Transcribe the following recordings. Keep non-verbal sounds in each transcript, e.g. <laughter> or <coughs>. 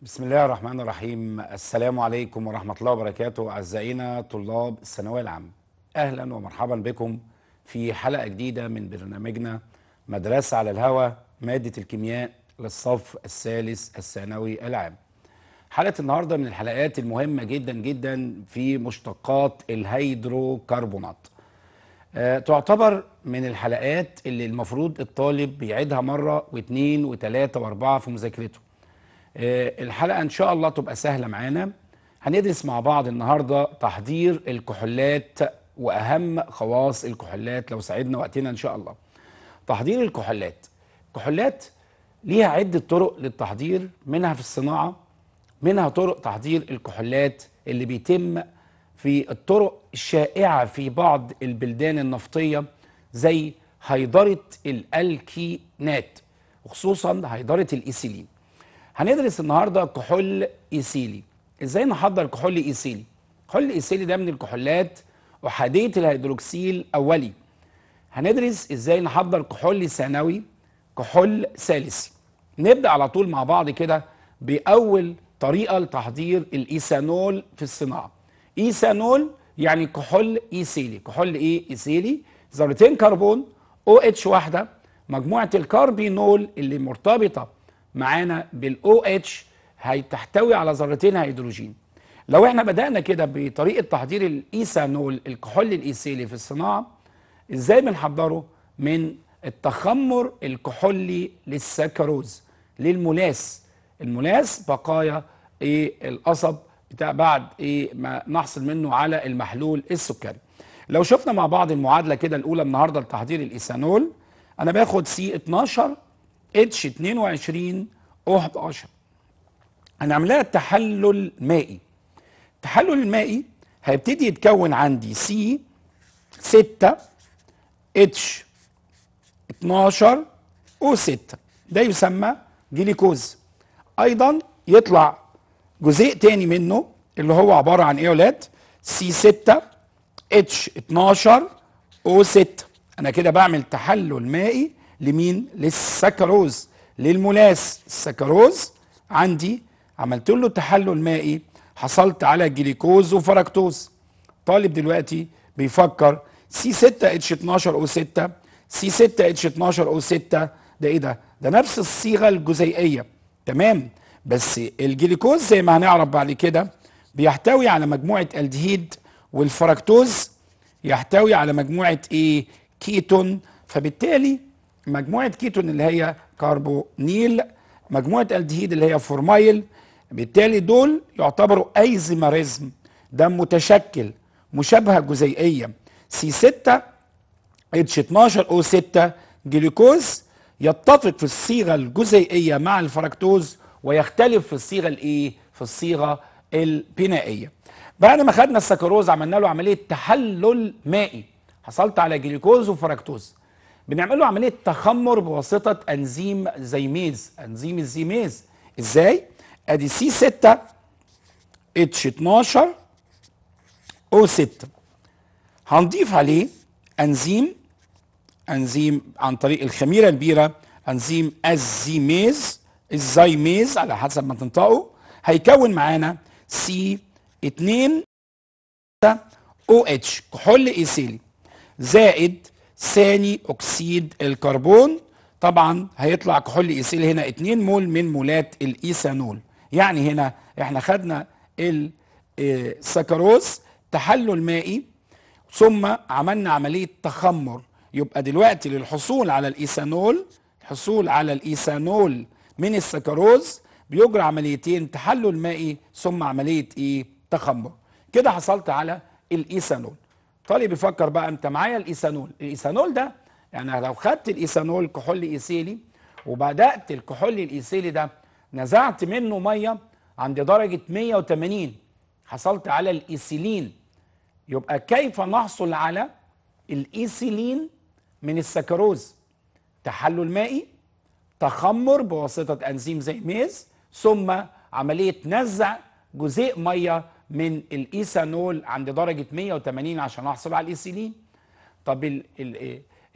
بسم الله الرحمن الرحيم السلام عليكم ورحمة الله وبركاته أعزائنا طلاب الثانوية العامة أهلا ومرحبا بكم في حلقة جديدة من برنامجنا مدرسة على الهوى مادة الكيمياء للصف الثالث الثانوي العام حلقة النهاردة من الحلقات المهمة جدا جدا في مشتقات الهيدروكربونات آه، تعتبر من الحلقات اللي المفروض الطالب بيعيدها مرة واثنين وثلاثة وأربعة في مذاكرته آه، الحلقه ان شاء الله تبقى سهله معانا هندرس مع بعض النهارده تحضير الكحولات واهم خواص الكحولات لو ساعدنا وقتنا ان شاء الله تحضير الكحولات الكحولات ليها عده طرق للتحضير منها في الصناعه منها طرق تحضير الكحولات اللي بيتم في الطرق الشائعه في بعض البلدان النفطيه زي هيدره الالكينات وخصوصا هيدره الإيسيلين هندرس النهارده كحول ايسيلي ازاي نحضر كحول ايسيلي كحول ايسيلي ده من الكحولات احاديه الهيدروكسيل اولي هندرس ازاي نحضر كحول ثانوي كحول ثالثي نبدا على طول مع بعض كده باول طريقه لتحضير الايثانول في الصناعه ايثانول يعني كحول ايسيلي كحول ايه ايسيلي ذرتين كربون او اتش واحده مجموعه الكربينول اللي مرتبطه معانا بالاو اتش هتحتوي على ذرتين هيدروجين لو احنا بدانا كده بطريقه تحضير الايثانول الكحول الايثيلي في الصناعه ازاي بنحضره من التخمر الكحولي للسكروز للملاس الملاس بقايا ايه القصب بتاع بعد ايه ما نحصل منه على المحلول السكري لو شفنا مع بعض المعادله كده الاولى النهارده لتحضير الايثانول انا باخد سي 12 اتش 22 او 11 هنعمل لها تحلل مائي التحلل المائي هيبتدي يتكون عندي سي 6 اتش 12 او 6 ده يسمى جليكوز ايضا يطلع جزيء تاني منه اللي هو عباره عن ايه يا ولاد سي 6 اتش 12 او 6 انا كده بعمل تحلل مائي لمين للسكروز للملاس السكروز عندي عملت له تحلل مائي حصلت على جليكوز وفركتوز طالب دلوقتي بيفكر سي 6 اتش 12 او 6 سي 6 اتش 12 او 6 ده ايه ده ده نفس الصيغه الجزيئيه تمام بس الجليكوز زي ما هنعرف بعد كده بيحتوي على مجموعه الدهيد والفركتوز يحتوي على مجموعه ايه كيتون فبالتالي مجموعه كيتون اللي هي كربونيل مجموعه الدهيد اللي هي فورمايل بالتالي دول يعتبروا ايزيماريزم ده متشكل مشابهه جزيئيه سي 6 اتش 12 او 6 جلوكوز يتفق في الصيغه الجزيئيه مع الفركتوز ويختلف في الصيغه الايه e، في الصيغه البنائيه بعد ما خدنا السكروز عملنا له عمليه تحلل مائي حصلت على جلوكوز وفركتوز بنعمل له عمليه تخمر بواسطه انزيم زيميز انزيم الزيميز ازاي ادي سي 6 اتش 12 او 6 هنضيف عليه انزيم انزيم عن طريق الخميره البيره انزيم الزيميز الزيميز على حسب ما تنطقه هيكون معانا سي 2 او اتش كحول ايثيلي زائد ثاني اكسيد الكربون طبعا هيطلع كحول ايثيل هنا 2 مول من مولات الايثانول يعني هنا احنا خدنا السكروز آه، تحلل مائي ثم عملنا عمليه تخمر يبقى دلوقتي للحصول على الايثانول الحصول على الايثانول من السكروز بيجرى عمليتين تحلل مائي ثم عمليه ايه تخمر كده حصلت على الايثانول طالب بيفكر بقى انت معايا الايثانول الايثانول ده يعني لو خدت الايثانول كحول ايثيلي وبدات الكحول الايثيلي ده نزعت منه ميه عند درجه 180 حصلت على الايثيلين يبقى كيف نحصل على الايثيلين من السكروز تحلل مائي تخمر بواسطه انزيم زي ميز ثم عمليه نزع جزيء ميه من الايثانول عند درجه 180 عشان احصل على الايثيلين طب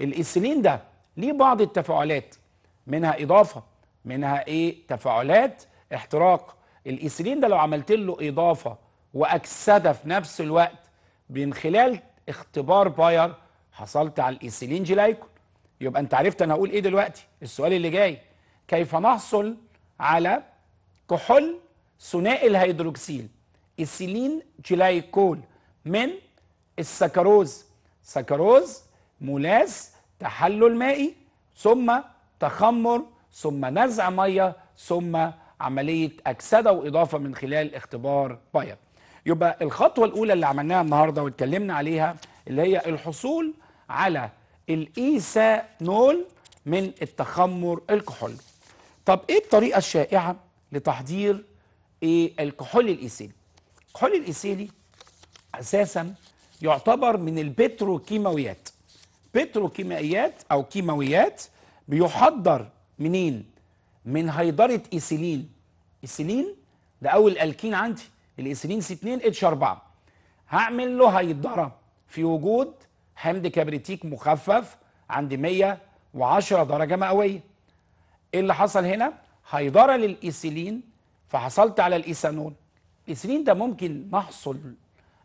الايثيلين ده ليه بعض التفاعلات منها اضافه منها ايه تفاعلات احتراق الايثيلين ده لو عملت له اضافه واكسده في نفس الوقت من خلال اختبار باير حصلت على الايثيلين جلايكول يبقى انت عرفت انا هقول ايه دلوقتي السؤال اللي جاي كيف نحصل على كحول ثنائي الهيدروكسيل إيثيلين جلايكول من السكروز سكروز ملاس تحلل مائي ثم تخمر ثم نزع ميه ثم عمليه اكسده واضافه من خلال اختبار باير يبقى الخطوه الاولى اللي عملناها النهارده واتكلمنا عليها اللي هي الحصول على الإيسانول من التخمر الكحول طب ايه الطريقه الشائعه لتحضير ايه الكحول الايثيل كحول الإيثيلي أساسا يعتبر من البتروكيماويات بتروكيمائيات أو كيماويات بيحضر منين؟ من هيدرة إيثيلين إيثيلين ده أول ألكين عندي الإيثيلين سي 2 اتش 4 هعمل له هيدرة في وجود حمض كبريتيك مخفف عند 110 درجة مئوية ايه اللي حصل هنا؟ هيدرة للإيثيلين فحصلت على الإيثانول السنين ده ممكن نحصل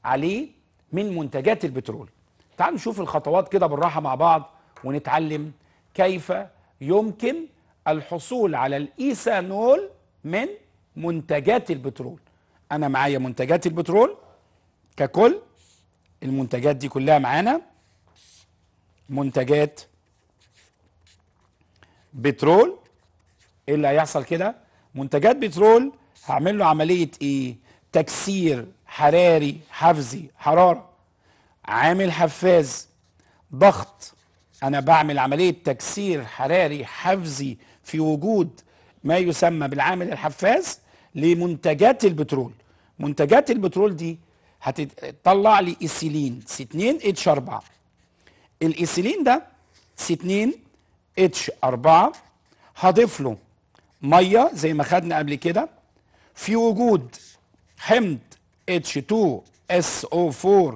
عليه من منتجات البترول تعالوا نشوف الخطوات كده بالراحه مع بعض ونتعلم كيف يمكن الحصول على الايثانول من منتجات البترول انا معايا منتجات البترول ككل المنتجات دي كلها معانا منتجات بترول ايه اللي هيحصل كده منتجات بترول هعمل له عمليه ايه تكسير حراري حفزي حرارة عامل حفاز ضغط أنا بعمل عملية تكسير حراري حفزي في وجود ما يسمى بالعامل الحفاز لمنتجات البترول منتجات البترول دي هتطلع لي ايسيلين سي 2 اتش 4 الايسيلين ده سي 2 اتش 4 هضيف له ميه زي ما خدنا قبل كده في وجود حمض H2SO4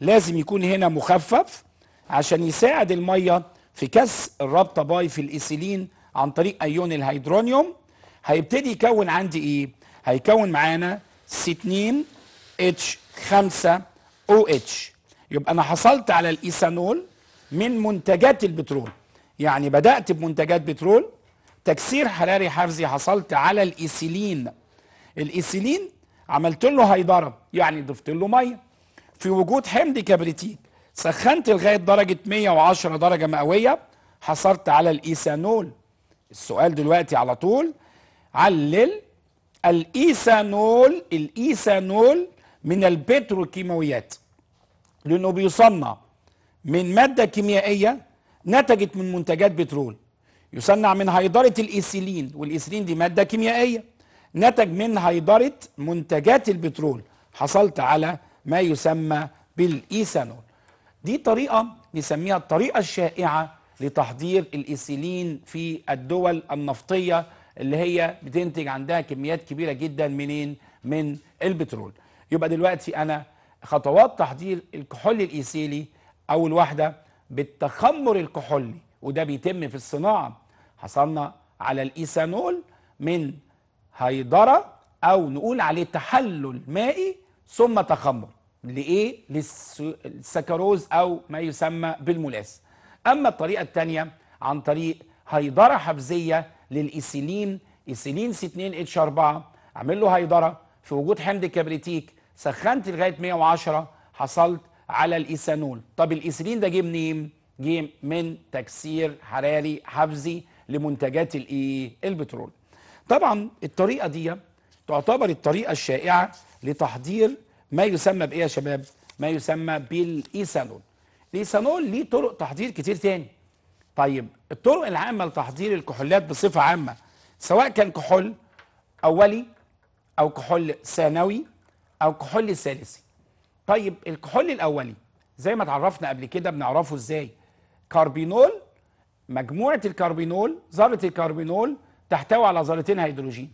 لازم يكون هنا مخفف عشان يساعد الميه في كس الرابطه باي في الإيسيلين عن طريق ايون الهيدرونيوم هيبتدي يكون عندي ايه هيكون معانا c 2 اتش 5 او اتش يبقى انا حصلت على الايثانول من منتجات البترول يعني بدات بمنتجات بترول تكسير حراري حفزي حصلت على الإيسيلين الإيسيلين عملت له هيضرب يعني ضفت له ميه في وجود حمض كبريتيك سخنت لغايه درجه 110 درجه مئويه حصلت على الايثانول السؤال دلوقتي على طول علل الايثانول الايثانول من البتروكيماويات لانه بيصنع من ماده كيميائيه نتجت من منتجات بترول يصنع من هيدره الايثيلين والايثيلين دي ماده كيميائيه نتج من هيدرة منتجات البترول حصلت على ما يسمى بالإيثانول دي طريقة نسميها الطريقة الشائعة لتحضير الإيثيلين في الدول النفطية اللي هي بتنتج عندها كميات كبيرة جدا منين من البترول يبقى دلوقتي أنا خطوات تحضير الكحول الإيثيلي أول واحدة بالتخمر الكحولي وده بيتم في الصناعة حصلنا على الإيثانول من هيدرة أو نقول عليه تحلل مائي ثم تخمر لإيه؟ للسكروز أو ما يسمى بالملاس أما الطريقة الثانية عن طريق هيدرة حفزية للإيسيلين إيسيلين سي 2 اتش 4 أعمل له هيدرة في وجود حمض كبريتيك سخنت لغاية 110 حصلت على الإيثانول طب الايسيلين ده جه منين؟ جه من تكسير حراري حفزي لمنتجات الإيه؟ البترول طبعا الطريقه دي تعتبر الطريقه الشائعه لتحضير ما يسمى بايه يا شباب ما يسمى بالايثانول الايثانول ليه طرق تحضير كتير تاني طيب الطرق العامه لتحضير الكحولات بصفه عامه سواء كان كحول اولي او كحول ثانوي او كحول ثالثي طيب الكحول الاولي زي ما اتعرفنا قبل كده بنعرفه ازاي كاربينول مجموعه الكاربينول ذره الكاربينول تحتوي على ذرتين هيدروجين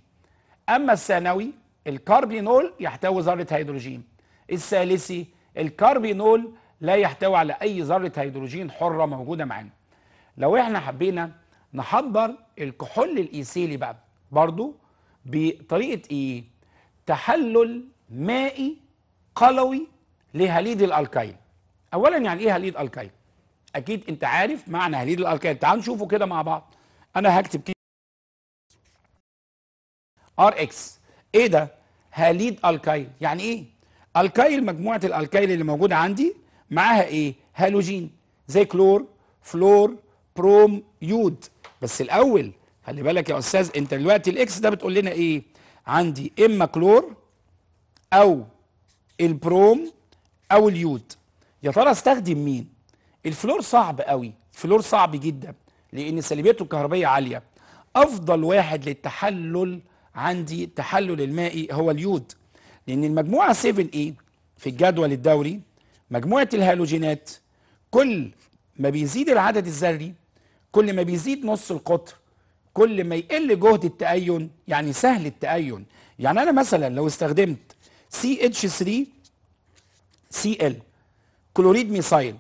اما الثانوي الكربينول يحتوي ذره هيدروجين الثالثي الكربينول لا يحتوي على اي ذره هيدروجين حره موجوده معانا لو احنا حبينا نحضر الكحول الايثيلي بقى برضو بطريقه ايه تحلل مائي قلوي لهاليد الالكايل اولا يعني ايه هاليد الكايل اكيد انت عارف معنى هاليد الالكايل تعال نشوفه كده مع بعض انا هكتب كده ار اكس ايه ده هاليد الكايل يعني ايه الكايل مجموعه الالكايل اللي موجوده عندي معاها ايه هالوجين زي كلور فلور بروم يود بس الاول خلي بالك يا استاذ انت دلوقتي الاكس ده بتقول لنا ايه عندي اما كلور او البروم او اليود يا ترى استخدم مين الفلور صعب قوي فلور صعب جدا لان سلبيته الكهربيه عاليه افضل واحد للتحلل عندي التحلل المائي هو اليود لأن المجموعة 7 اي في الجدول الدوري مجموعة الهالوجينات كل ما بيزيد العدد الذري كل ما بيزيد نص القطر كل ما يقل جهد التأين يعني سهل التأين يعني أنا مثلا لو استخدمت CH3 CL كلوريد ميثايل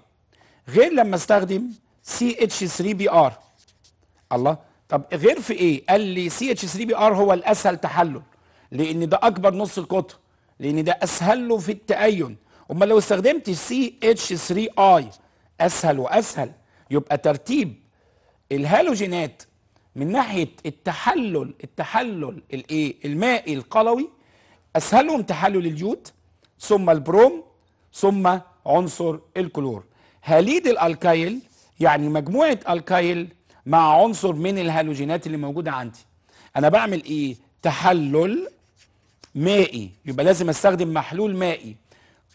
غير لما استخدم CH3BR الله طب غير في ايه قال لي سي اتش 3 بي ار هو الاسهل تحلل لان ده اكبر نص القطر لان ده اسهل له في التأين امال لو استخدمت سي اتش 3 اي اسهل واسهل يبقى ترتيب الهالوجينات من ناحيه التحلل التحلل الايه المائي القلوي اسهلهم تحلل اليود ثم البروم ثم عنصر الكلور هاليد الالكايل يعني مجموعه الكايل مع عنصر من الهالوجينات اللي موجوده عندي انا بعمل ايه تحلل مائي يبقى لازم استخدم محلول مائي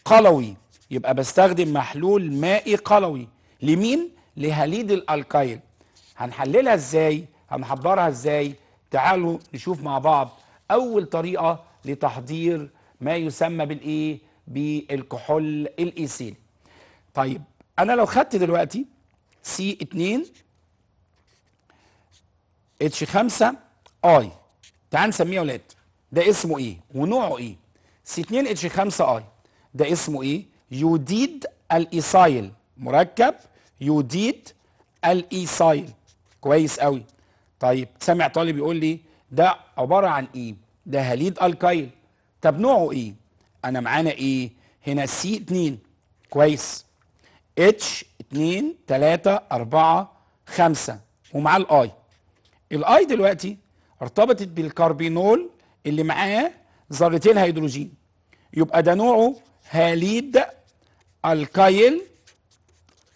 قلوي يبقى بستخدم محلول مائي قلوي لمين لهاليد الالكايل هنحللها ازاي هنحضرها ازاي تعالوا نشوف مع بعض اول طريقه لتحضير ما يسمى بالايه بالكحول الإيسين طيب انا لو خدت دلوقتي سي 2 اتش 5 اي تعال نسميه ولاد ده اسمه ايه ونوعه ايه سي 2 اتش 5 اي ده اسمه ايه يوديد الايسايل مركب يوديد الايسايل كويس قوي طيب سامع طالب يقول لي ده عباره عن ايه ده هاليد الكايل طب نوعه ايه انا معانا ايه هنا سي 2 كويس اتش 2 3 4 5 ومعاه الاي الاي دلوقتي ارتبطت بالكربينول اللي معاه ذرتين هيدروجين يبقى ده نوعه هاليد الكايل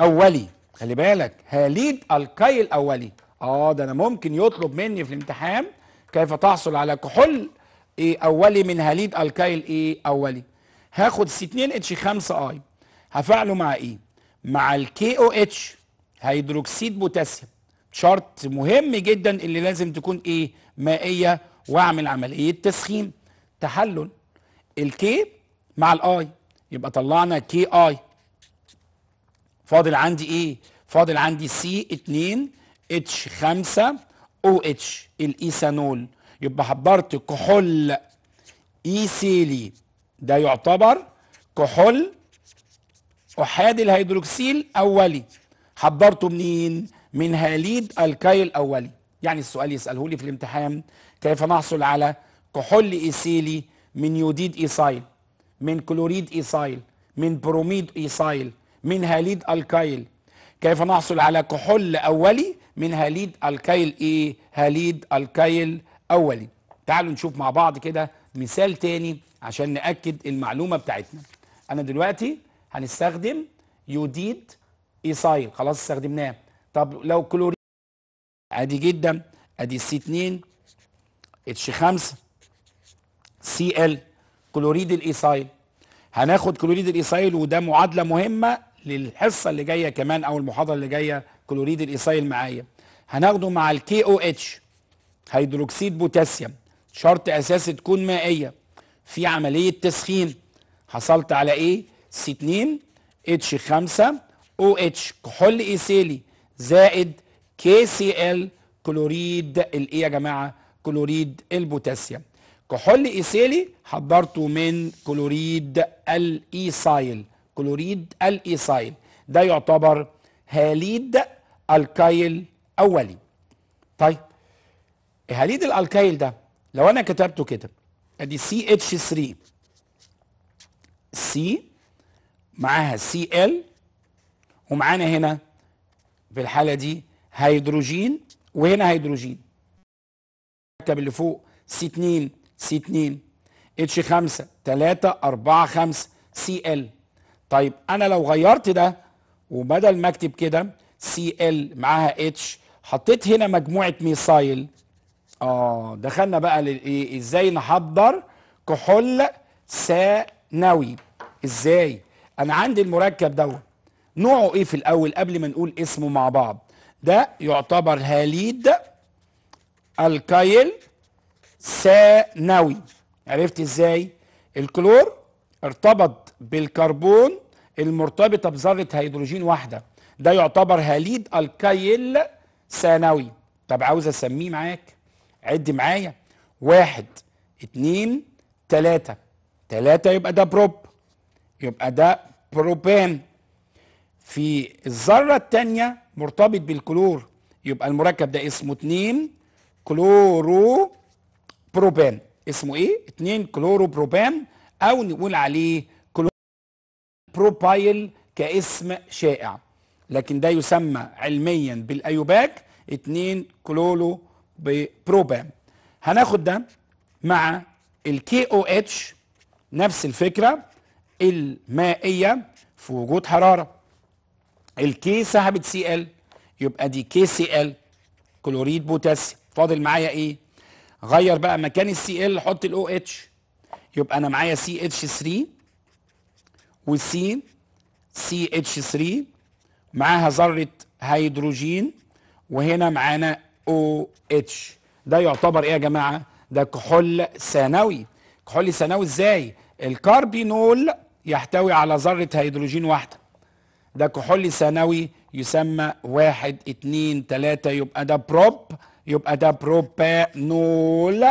اولي خلي بالك هاليد الكايل اولي اه ده انا ممكن يطلب مني في الامتحان كيف تحصل على كحول ايه اولي من هاليد الكايل ايه اولي هاخد سي 2 اتش 5 اي هفعله مع ايه مع الكي او اتش هيدروكسيد بوتاسيوم شرط مهم جدا اللي لازم تكون ايه مائيه واعمل عمليه تسخين تحلل الكي مع الاي يبقى طلعنا كي اي فاضل عندي ايه فاضل عندي سي 2 اتش 5 او اتش الايثانول e يبقى حضرت كحول ايثيلي e e. ده يعتبر كحول احادي الهيدروكسيل اولي حضرته منين من هاليد الكاي الأولي يعني السؤال يسأله لي في الامتحان كيف نحصل على كحول ايسيلي من يوديد ايسايل من كلوريد ايسايل من بروميد ايسايل من هاليد الكيل كيف نحصل على كحول أولي من هاليد الكيل إيه هاليد الكيل أولي تعالوا نشوف مع بعض كده مثال تاني عشان نأكد المعلومة بتاعتنا أنا دلوقتي هنستخدم يوديد ايسايل خلاص استخدمناه طب لو كلوريد عادي جدا ادي سي 2 اتش 5 سي ال كلوريد الايسايل هناخد كلوريد الايسايل وده معادله مهمه للحصه اللي جايه كمان او المحاضره اللي جايه كلوريد الايسايل معايا هناخده مع الكي او اتش هيدروكسيد بوتاسيوم شرط اساسي تكون مائيه في عمليه تسخين حصلت على ايه سي 2 اتش 5 او اتش كحول ايسيلي زائد كي سي ال كلوريد e الايه يا جماعه كلوريد البوتاسيوم كحول ايثيلي حضرته من كلوريد الايسايل e كلوريد الايسايل e ده يعتبر هاليد الكايل اولي طيب هاليد الالكايل ده لو انا كتبته كده ادي سي اتش 3 سي معاها سي ال ومعانا هنا في الحاله دي هيدروجين وهنا هيدروجين المركب اللي فوق سي 2 سي 2 اتش 5 3 4 5 سي ال طيب انا لو غيرت ده وبدل ما اكتب كده سي ال معاها اتش حطيت هنا مجموعه ميثايل اه دخلنا بقى للايه ازاي نحضر كحول ثانوي ازاي انا عندي المركب دوت نوعه ايه في الاول قبل ما نقول اسمه مع بعض ده يعتبر هاليد الكايل ثانوي عرفت ازاي الكلور ارتبط بالكربون المرتبطة بذرة هيدروجين واحدة ده يعتبر هاليد الكايل ثانوي طب عاوز اسميه معاك عد معايا واحد اتنين تلاتة تلاتة يبقى ده بروب يبقى ده بروبان في الذرة الثانية مرتبط بالكلور يبقى المركب ده اسمه 2 كلورو بروبان اسمه ايه 2 كلورو بروبان او نقول عليه كلورو بروبايل كاسم شائع لكن ده يسمى علميا بالايوباك 2 كلورو بروبان هناخد ده مع الكي او اتش نفس الفكره المائيه في وجود حراره الكي سحبت سي ال يبقى دي كي سي ال كلوريد بوتاسيوم فاضل معايا ايه غير بقى مكان السي ال حط الاو اتش يبقى انا معايا سي اتش 3 والسي سي اتش 3 معاها ذره هيدروجين وهنا معانا او اتش ده يعتبر ايه يا جماعه ده كحول ثانوي كحول ثانوي ازاي الكاربينول يحتوي على ذره هيدروجين واحده ده كحول ثانوي يسمى واحد اتنين تلاتة يبقى ده بروب يبقى ده بروبانول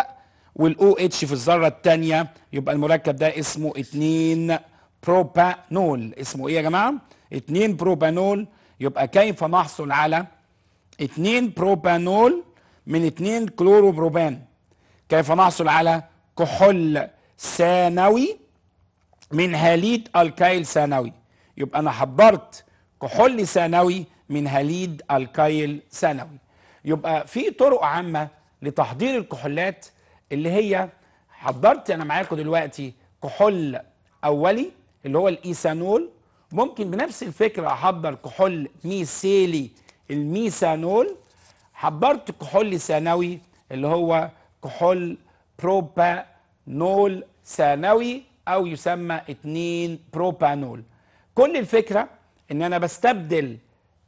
والاو اتش في الذرة التانية يبقى المركب ده اسمه اتنين بروبانول اسمه ايه يا جماعة؟ اتنين بروبانول يبقى كيف نحصل على اتنين بروبانول من اتنين كلوروبروبان كيف نحصل على كحول ثانوي من هاليد الكايل ثانوي يبقى انا حضرت كحول ثانوي من هليد الكايل ثانوي يبقى في طرق عامه لتحضير الكحولات اللي هي حضرت انا معاكم دلوقتي كحول اولي اللي هو الايثانول ممكن بنفس الفكره احضر كحول ميثيلي الميثانول حضرت كحول ثانوي اللي هو كحول بروبانول ثانوي او يسمى 2 بروبانول كل الفكره ان انا بستبدل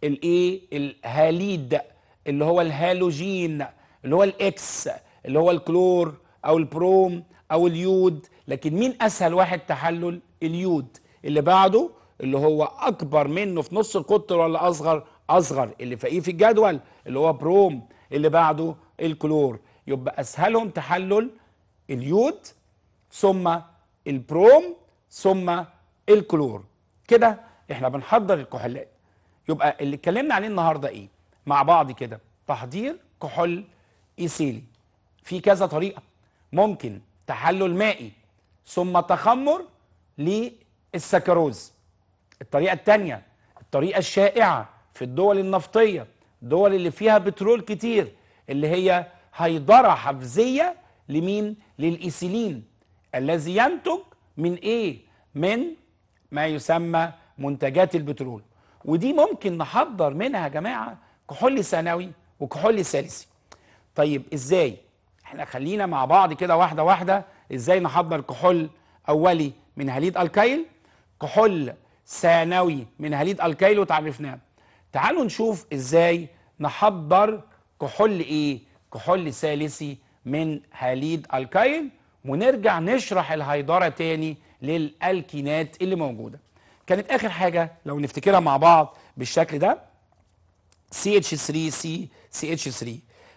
الايه الهاليد اللي هو الهالوجين اللي هو الاكس اللي هو الكلور او البروم او اليود لكن مين اسهل واحد تحلل اليود اللي بعده اللي هو اكبر منه في نص القطر ولا اصغر اصغر اللي فوقيه في الجدول اللي هو بروم اللي بعده الكلور يبقى اسهلهم تحلل اليود ثم البروم ثم الكلور كده احنا بنحضر الكحولات يبقى اللي اتكلمنا عليه النهارده ايه مع بعض كده تحضير كحول ايثيلي في كذا طريقه ممكن تحلل مائي ثم تخمر للسكروز الطريقه الثانيه الطريقه الشائعه في الدول النفطيه الدول اللي فيها بترول كتير اللي هي هيدره حفزيه لمين للايثيلين الذي ينتج من ايه من ما يسمى منتجات البترول ودي ممكن نحضر منها يا جماعه كحول ثانوي وكحول ثالثي طيب ازاي احنا خلينا مع بعض كده واحده واحده ازاي نحضر كحول اولي من هليد الكيل كحول ثانوي من هليد الكيل وتعرفناه تعالوا نشوف ازاي نحضر كحول ايه كحول ثالثي من هليد الكيل ونرجع نشرح الهيدره تاني للالكينات اللي موجوده كانت اخر حاجه لو نفتكرها مع بعض بالشكل ده CH3C CH3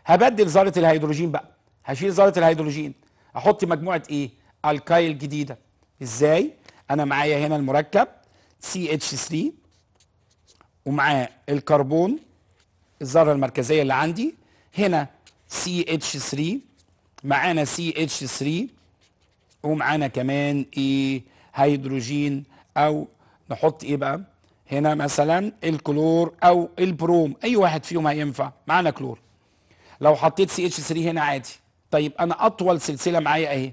هبدل ذره الهيدروجين بقى هشيل ذره الهيدروجين احط مجموعه ايه الكايل جديده ازاي انا معايا هنا المركب CH3 ومعاه الكربون الذره المركزيه اللي عندي هنا CH3 معانا CH3 ومعانا كمان ايه هيدروجين او نحط ايه بقى هنا مثلا الكلور او البروم اي واحد فيهم هينفع معانا كلور لو حطيت سي اتش 3 هنا عادي طيب انا اطول سلسله معايا اهي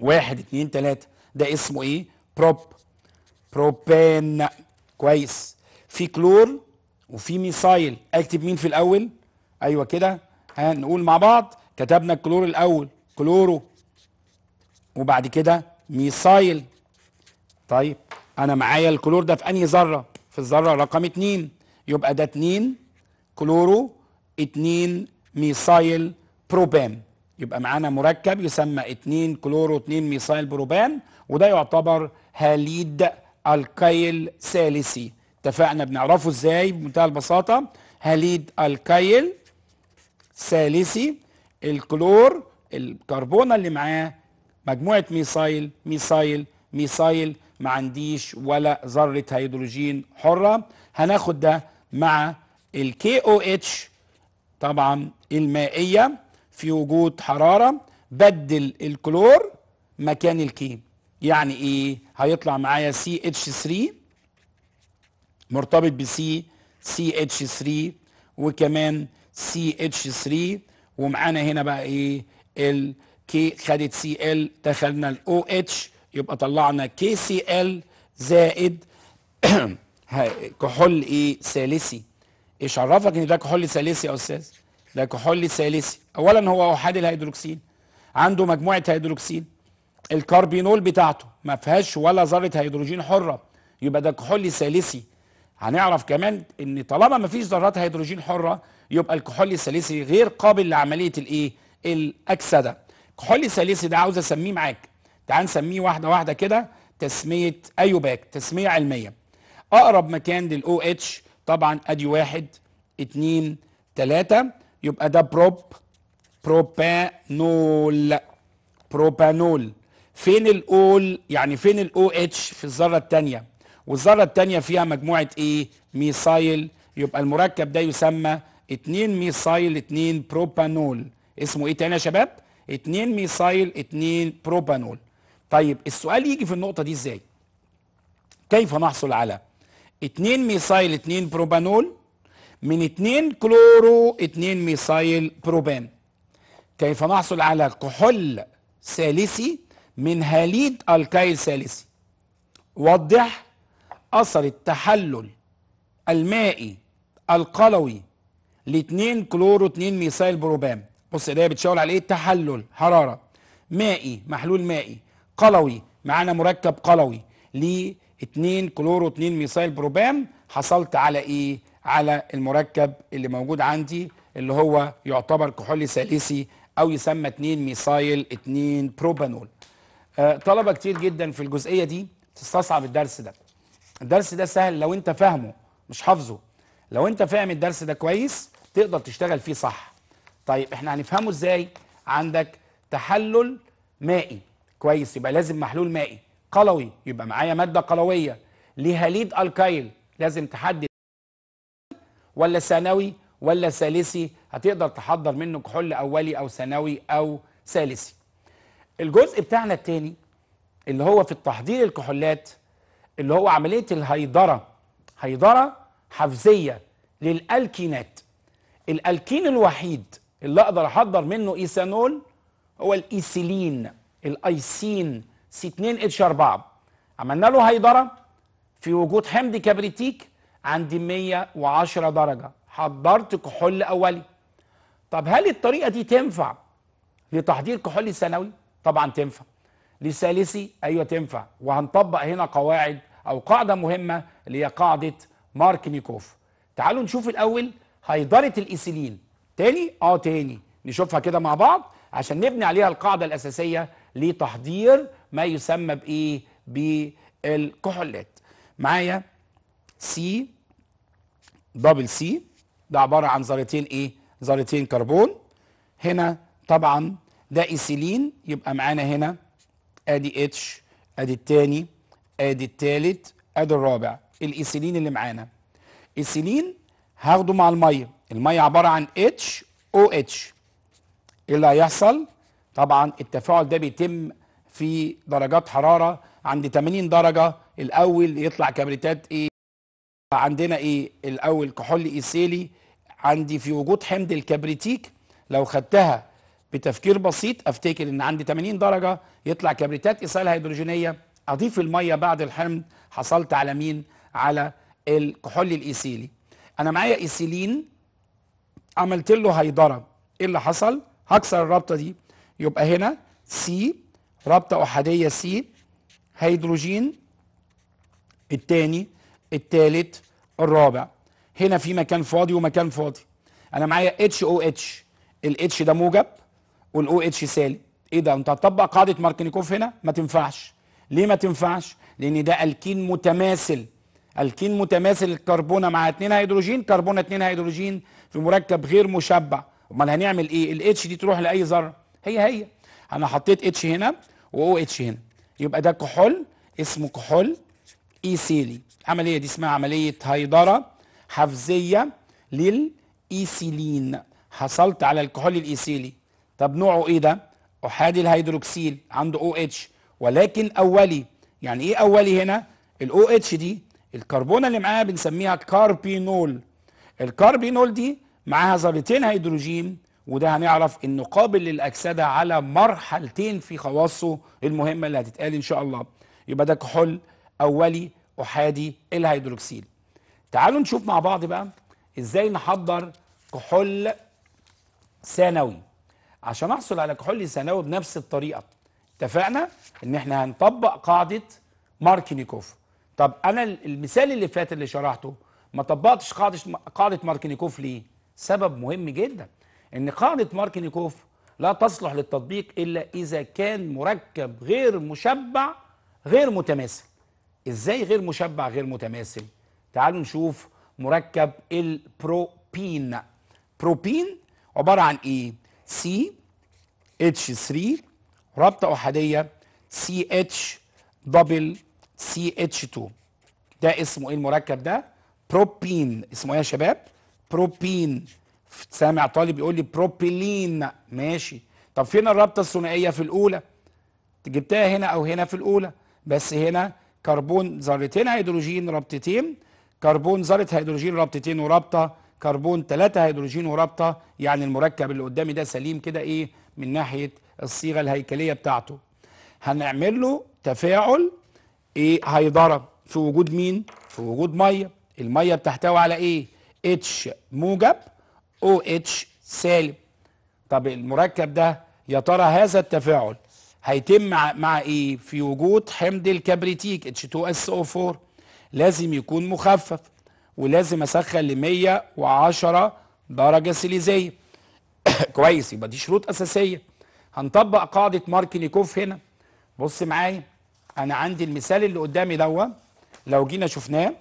واحد اتنين تلاته ده اسمه ايه بروب بروبان كويس في كلور وفي ميسايل اكتب مين في الاول ايوه كده هنقول مع بعض كتبنا الكلور الاول كلورو وبعد كده ميثايل طيب انا معايا الكلور ده في انهي ذره في الذره رقم 2 يبقى ده 2 كلورو 2 ميثايل بروبان يبقى معانا مركب يسمى 2 كلورو 2 ميثايل بروبان وده يعتبر هاليد الكيل ثالثي اتفقنا بنعرفه ازاي بمنتهى البساطه هاليد الكيل ثالثي الكلور الكربونه اللي معاه مجموعة ميسايل ميسايل ميسايل ما عنديش ولا ذرة هيدروجين حرة هناخد ده مع الكي او اتش طبعا المائية في وجود حرارة بدل الكلور مكان الكي يعني ايه هيطلع معايا سي اتش 3 مرتبط بسي سي اتش 3 وكمان سي اتش 3 ومعانا هنا بقى ايه ال كي خدت سي ال دخلنا الاو اتش يبقى طلعنا كي سي ال زائد <clears throat> كحول ايه ثالثي ايش عرفك ان ده كحول ثالثي يا استاذ ده كحول ثالثي اولا هو احاد الهيدروكسيل عنده مجموعه هيدروكسيل الكربينول بتاعته ما فيهاش ولا ذره هيدروجين حره يبقى ده كحول ثالثي هنعرف كمان ان طالما ما فيش ذرات هيدروجين حره يبقى الكحول الثالثي غير قابل لعمليه الايه الاكسده حلي ثالثي ده عاوز اسميه معاك تعال نسميه واحده واحده كده تسميه ايوباك تسميه علميه اقرب مكان للاو اتش طبعا ادي واحد اتنين تلاته يبقى ده بروب بروبانول بروبانول فين الاول يعني فين الاو اتش في الذره الثانيه والذره الثانيه فيها مجموعه ايه ميثايل يبقى المركب ده يسمى 2 ميثايل 2 بروبانول اسمه ايه تاني يا شباب 2 ميثايل 2 بروبانول طيب السؤال يجي في النقطة دي ازاي كيف نحصل على 2 ميثايل 2 بروبانول من 2 كلورو 2 ميثايل بروبان كيف نحصل على كحول ثالثي من هاليد الكايل ثالثي وضح اثر التحلل المائي القلوي ل 2 كلورو 2 ميثايل بروبان بص ايديا بتشاور على ايه تحلل حراره مائي محلول مائي قلوي معانا مركب قلوي ليه 2 كلورو 2 ميثايل بروبام حصلت على ايه على المركب اللي موجود عندي اللي هو يعتبر كحولي ثالثي او يسمى 2 ميثايل 2 بروبانول آه، طلبه كتير جدا في الجزئيه دي تستصعب الدرس ده الدرس ده سهل لو انت فاهمه مش حافظه لو انت فاهم الدرس ده كويس تقدر تشتغل فيه صح طيب احنا هنفهمه ازاي عندك تحلل مائي كويس يبقى لازم محلول مائي قلوي يبقى معايا ماده قلويه لهاليد الكايل لازم تحدد ولا ثانوي ولا ثالثي هتقدر تحضر منه كحول اولي او ثانوي او ثالثي الجزء بتاعنا التاني اللي هو في التحضير الكحولات اللي هو عمليه الهيدره هيدره حفزيه للالكينات الالكين الوحيد اللي اقدر احضر منه ايثانول هو الايسيلين الايسين سي 2 اتش 4 عملنا له هيدره في وجود حمض كبريتيك عند 110 درجه حضرت كحول اولي طب هل الطريقه دي تنفع لتحضير كحول ثانوي طبعا تنفع لثالثي ايوه تنفع وهنطبق هنا قواعد او قاعده مهمه اللي هي قاعده ماركنيكوف تعالوا نشوف الاول هيدره الايسيلين تاني اه تاني نشوفها كده مع بعض عشان نبني عليها القاعده الاساسيه لتحضير ما يسمى بايه بالكحولات معايا سي دبل سي ده عباره عن ذرتين ايه ذرتين كربون هنا طبعا ده إيسيلين يبقى معانا هنا ادي اتش ادي التاني ادي التالت ادي الرابع الإيسيلين اللي معانا إيسيلين هاخده مع الميه الميه عباره عن اتش او اتش ايه اللي هيحصل طبعا التفاعل ده بيتم في درجات حراره عند 80 درجه الاول يطلع كبريتات ايه عندنا ايه الاول كحول ايثيلي عندي في وجود حمض الكبريتيك لو خدتها بتفكير بسيط افتكر ان عندي 80 درجه يطلع كبريتات ايثيل هيدروجينيه اضيف الميه بعد الحمض حصلت على مين على الكحول الايثيلي انا معايا ايثيلين عملت له هيدره ايه اللي حصل هكسر الرابطه دي يبقى هنا سي رابطه احاديه سي هيدروجين الثاني الثالث الرابع هنا في مكان فاضي ومكان فاضي انا معايا اتش او اتش الاتش ده موجب والاو اتش سالب ايه ده انت هتطبق قاعده ماركنيكوف هنا ما تنفعش ليه ما تنفعش لان ده الكين متماثل الكين متماثل الكربونه مع اتنين هيدروجين كربونه اتنين هيدروجين في مركب غير مشبع امال هنعمل ايه الاتش دي تروح لاي ذره هي هي انا حطيت اتش هنا واو اتش هنا يبقى ده كحول اسمه كحول ايثيلي e العمليه دي اسمها عمليه هيدره حفزيه للايثيلين e حصلت على الكحول الايثيلي e طب نوعه ايه ده احادي الهيدروكسيل عنده او اتش ولكن اولي يعني ايه اولي هنا الاو اتش دي الكربونه اللي معاها بنسميها كاربينول الكاربينول دي معاها ذرتين هيدروجين وده هنعرف انه قابل للاكسده على مرحلتين في خواصه المهمه اللي هتتقال ان شاء الله يبقى ده كحول اولي احادي الهيدروكسيل تعالوا نشوف مع بعض بقى ازاي نحضر كحول ثانوي عشان احصل على كحول ثانوي بنفس الطريقه اتفقنا ان احنا هنطبق قاعده ماركينيكوف طب انا المثال اللي فات اللي شرحته ما طبقتش قاعده قاعده ماركينيكوف ليه؟ سبب مهم جدا ان قاعده ماركينيكوف لا تصلح للتطبيق الا اذا كان مركب غير مشبع غير متماثل. ازاي غير مشبع غير متماثل؟ تعالوا نشوف مركب البروبين. بروبين عباره عن ايه؟ سي اتش 3 رابطه احاديه سي اتش دبل سي اتش 2 ده اسمه ايه المركب ده؟ بروبين اسمه ايه يا شباب بروبين سامع طالب يقول لي بروبيلين ماشي طب فين الرابطه الثنائيه في الاولى جبتها هنا او هنا في الاولى بس هنا كربون ذرتين هيدروجين رابطتين كربون ذره هيدروجين رابطتين ورابطه كربون ثلاثة هيدروجين ورابطه يعني المركب اللي قدامي ده سليم كده ايه من ناحيه الصيغه الهيكليه بتاعته هنعمل له تفاعل ايه هيضرب في وجود مين في وجود ميه الميه بتحتوي على ايه اتش موجب او اتش سالب طب المركب ده يا ترى هذا التفاعل هيتم مع, ايه في وجود حمض الكبريتيك H2SO4 لازم يكون مخفف ولازم اسخن ل 110 درجه سيليزيه <coughs> كويس يبقى دي شروط اساسيه هنطبق قاعده نيكوف هنا بص معايا انا عندي المثال اللي قدامي دوت لو جينا شفناه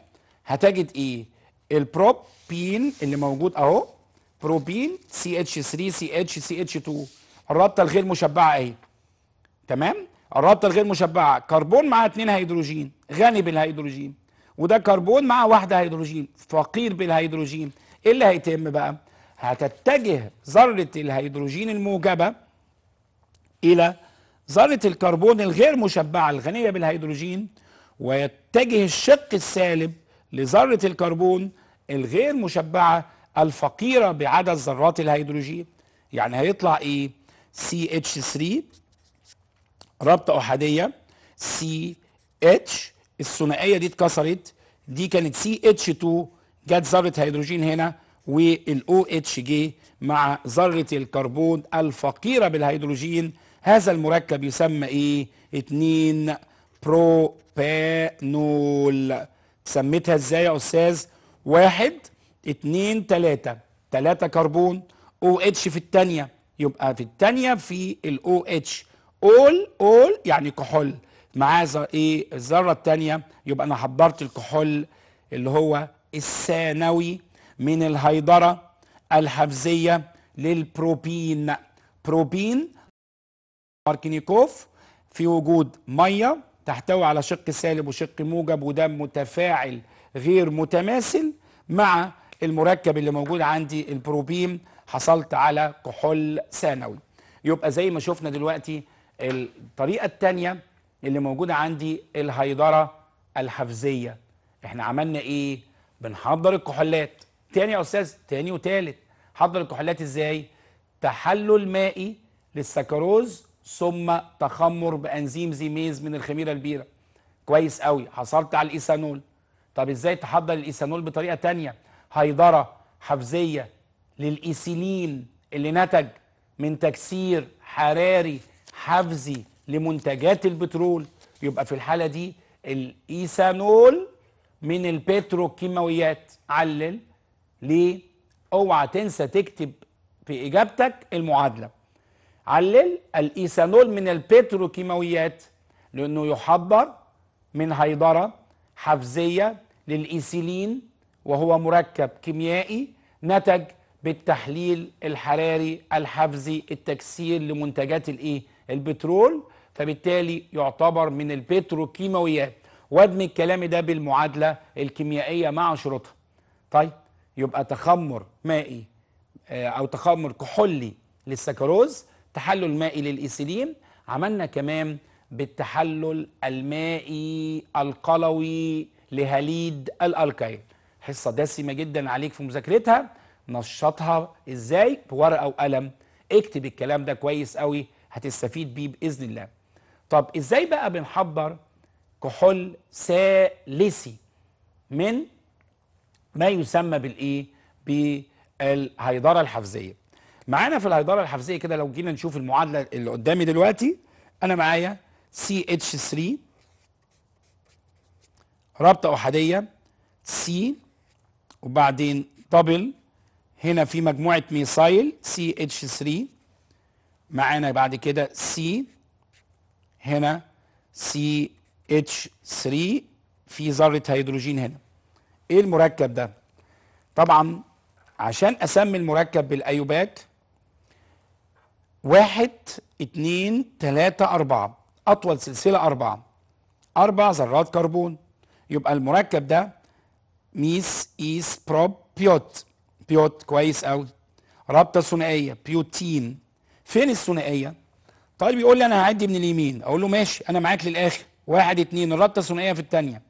هتجد ايه البروبين اللي موجود اهو بروبين سي اتش 3 سي اتش سي اتش 2 الرابطه الغير مشبعه اهي تمام الرابطه الغير مشبعه كربون مع اثنين هيدروجين غني بالهيدروجين وده كربون مع واحده هيدروجين فقير بالهيدروجين ايه اللي هيتم بقى هتتجه ذره الهيدروجين الموجبه الى ذره الكربون الغير مشبعه الغنيه بالهيدروجين ويتجه الشق السالب لذرة الكربون الغير مشبعة الفقيرة بعدد ذرات الهيدروجين يعني هيطلع ايه CH3 رابطة أحادية CH الثنائية دي اتكسرت دي كانت CH2 جت ذرة هيدروجين هنا والأو اتش جي مع ذرة الكربون الفقيرة بالهيدروجين هذا المركب يسمى ايه 2 بروبانول سميتها ازاي يا استاذ واحد اتنين تلاتة تلاتة كربون او اتش في التانية يبقى في التانية في الاو اتش اول اول يعني كحول معاه ايه الذرة التانية يبقى انا حضرت الكحول اللي هو الثانوي من الهيدرة الحفزية للبروبين بروبين ماركينيكوف في وجود ميه تحتوي على شق سالب وشق موجب وده متفاعل غير متماثل مع المركب اللي موجود عندي البروبيم حصلت على كحول ثانوي يبقى زي ما شفنا دلوقتي الطريقة التانية اللي موجودة عندي الهيدرة الحفزية احنا عملنا ايه بنحضر الكحولات تاني يا استاذ تاني وتالت حضر الكحولات ازاي تحلل مائي للسكروز ثم تخمر بانزيم زيميز من الخميره البيره كويس قوي حصلت على الايثانول طب ازاي تحضر الايثانول بطريقه تانية هيدره حفزيه للايثيلين اللي نتج من تكسير حراري حفزي لمنتجات البترول يبقى في الحاله دي الايثانول من البتروكيماويات علل ليه اوعى تنسى تكتب في اجابتك المعادله علل الايثانول من البتروكيماويات لانه يحضر من هيدره حفزيه للايثيلين وهو مركب كيميائي نتج بالتحليل الحراري الحفزي التكسير لمنتجات الايه البترول فبالتالي يعتبر من البتروكيماويات وادمج الكلام ده بالمعادله الكيميائيه مع شروطها طيب يبقى تخمر مائي آه، او تخمر كحولي للسكروز تحلل مائي للإيسيلين عملنا كمان بالتحلل المائي القلوي لهاليد الألكايل حصة دسمة جدا عليك في مذاكرتها نشطها ازاي بورقة وقلم اكتب الكلام ده كويس قوي هتستفيد بيه بإذن الله طب ازاي بقى بنحضر كحول سالسي من ما يسمى بالايه بالهيدرة الحفزية معانا في الهيدره الحفزيه كده لو جينا نشوف المعادله اللي قدامي دلوقتي انا معايا ch 3 رابطه احاديه C وبعدين دبل هنا في مجموعه ميسايل ch 3 معانا بعد كده C هنا ch 3 في ذره هيدروجين هنا ايه المركب ده طبعا عشان اسمي المركب بالايوبات واحد اتنين تلاتة أربعة أطول سلسلة أربعة أربع ذرات كربون يبقى المركب ده ميس إيس بروب بيوت بيوت كويس أوي رابطة ثنائية بيوتين فين الثنائية؟ طيب يقول لي أنا هعدي من اليمين أقول له ماشي أنا معاك للآخر واحد اتنين الرابطة الثنائية في التانية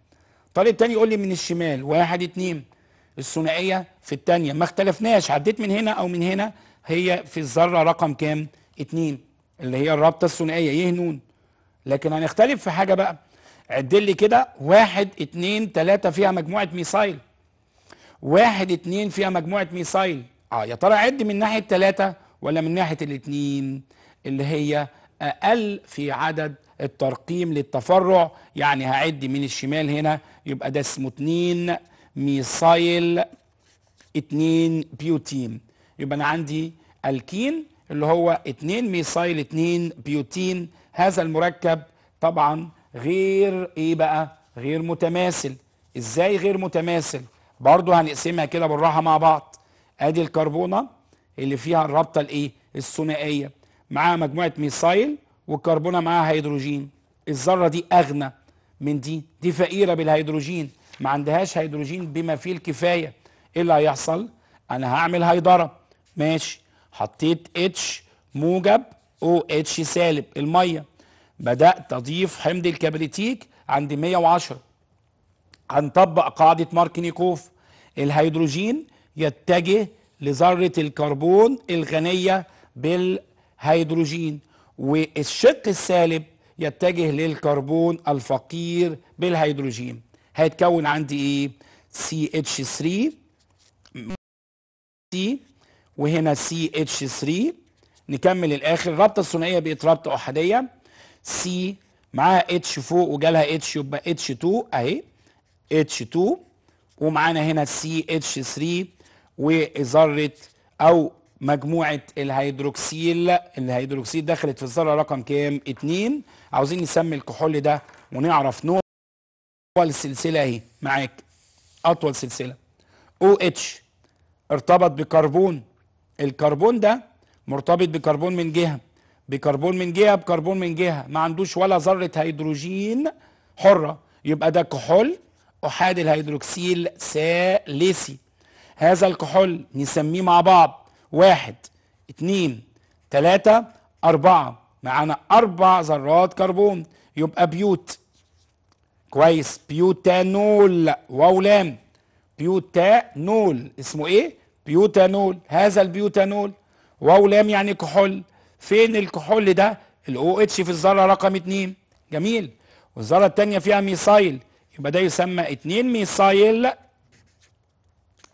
طالب طيب تاني يقول لي من الشمال واحد اتنين الثنائية في التانية ما اختلفناش عديت من هنا أو من هنا هي في الذره رقم كام؟ اتنين اللي هي الرابطه الثنائيه يه نون لكن هنختلف في حاجه بقى عدل لي كده واحد اتنين تلاته فيها مجموعه ميسايل واحد اتنين فيها مجموعه ميسايل اه يا ترى عد من ناحيه تلاته ولا من ناحيه الاتنين اللي هي اقل في عدد الترقيم للتفرع يعني هعد من الشمال هنا يبقى ده اسمه 2 ميسايل 2 بيوتيم يبقى انا عندي الكين اللي هو 2 ميثايل 2 بيوتين هذا المركب طبعا غير ايه بقى غير متماثل ازاي غير متماثل برضه هنقسمها كده بالراحه مع بعض ادي الكربونه اللي فيها الرابطه الايه الثنائيه معاها مجموعه ميثايل والكربونه معاها هيدروجين الذره دي اغنى من دي دي فقيره بالهيدروجين ما عندهاش هيدروجين بما فيه الكفايه ايه اللي هيحصل انا هعمل هيدره ماشي حطيت اتش موجب او اتش سالب الميه بدات اضيف حمض الكبريتيك عند 110 هنطبق قاعده ماركنيكوف الهيدروجين يتجه لذره الكربون الغنيه بالهيدروجين والشق السالب يتجه للكربون الفقير بالهيدروجين هيتكون عندي ايه CH3 C وهنا سي اتش 3 نكمل الاخر الرابطه الثنائيه بقت رابطه احاديه سي معاها اتش فوق وجالها اتش يبقى اتش 2 اهي اتش 2 ومعانا هنا سي اتش 3 وذره او مجموعه الهيدروكسيل الهيدروكسيل دخلت في الذره رقم كام 2 عاوزين نسمي الكحول ده ونعرف نوع اطول سلسله اهي معاك اطول سلسله او OH اتش ارتبط بكربون الكربون ده مرتبط بكربون من جهه بكربون من جهه بكربون من جهه ما عندوش ولا ذره هيدروجين حره يبقى ده كحول احاد الهيدروكسيل ثالثي هذا الكحول نسميه مع بعض واحد اتنين تلاتة أربعة معانا أربع ذرات كربون يبقى بيوت كويس بيوتانول واولام بيوتانول اسمه ايه بيوتانول هذا البيوتانول واو لام يعني كحول فين الكحول ده الاو اتش في الذره رقم 2 جميل والذره الثانيه فيها ميثايل يبقى ده يسمى 2 ميثايل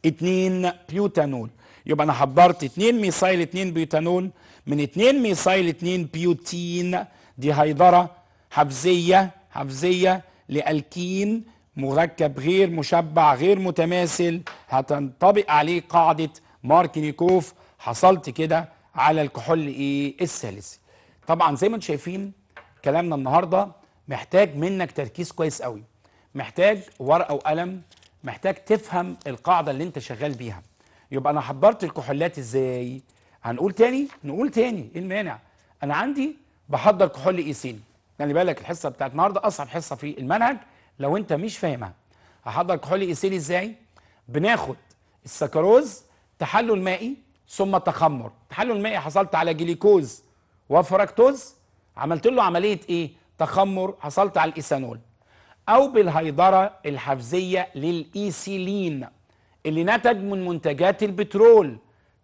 2 بيوتانول يبقى انا حضرت 2 ميثايل 2 بيوتانول من 2 ميثايل 2 بيوتين دي هيدره حفزيه حفزيه لالكين مركب غير مشبع غير متماثل هتنطبق عليه قاعدة ماركينيكوف حصلت كده على الكحول ايه الثالثي طبعا زي ما انتم شايفين كلامنا النهارده محتاج منك تركيز كويس قوي محتاج ورقه وقلم محتاج تفهم القاعده اللي انت شغال بيها يبقى انا حضرت الكحولات ازاي هنقول تاني نقول تاني ايه المانع انا عندي بحضر كحول ايسين خلي يعني بالك الحصه بتاعت النهارده اصعب حصه في المنهج لو انت مش فاهمها هحضر كحولي ايثيلي ازاي بناخد السكروز تحلل مائي ثم تخمر تحلل مائي حصلت على جليكوز وفركتوز عملت له عمليه ايه تخمر حصلت على الايثانول او بالهيدره الحفزيه للإيسيلين اللي نتج من منتجات البترول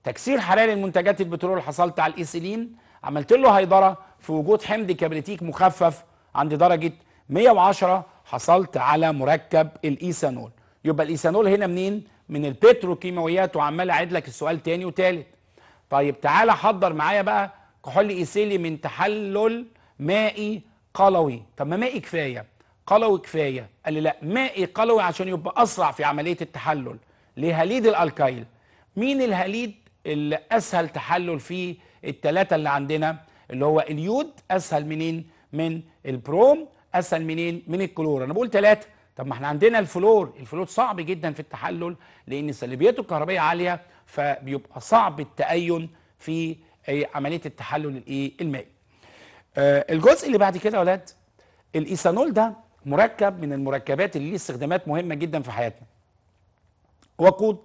تكسير حراري لمنتجات البترول حصلت على الإيسيلين عملت له هيدره في وجود حمض كبريتيك مخفف عند درجه 110 حصلت على مركب الايثانول يبقى الايثانول هنا منين من البتروكيماويات وعمال اعيد لك السؤال تاني وتالت طيب تعالى حضر معايا بقى كحول ايثيلي من تحلل مائي قلوي طب ما مائي كفايه قلوي كفايه قال لي لا مائي قلوي عشان يبقى اسرع في عمليه التحلل لهاليد الالكايل مين الهاليد اللي اسهل تحلل فيه الثلاثه اللي عندنا اللي هو اليود اسهل منين من البروم اسهل منين من الكلور انا بقول ثلاثه طب ما احنا عندنا الفلور الفلور صعب جدا في التحلل لان سلبيته الكهربائيه عاليه فبيبقى صعب التأين في آه، عمليه التحلل الايه المائي آه، الجزء اللي بعد كده يا اولاد الايثانول ده مركب من المركبات اللي ليه استخدامات مهمه جدا في حياتنا وقود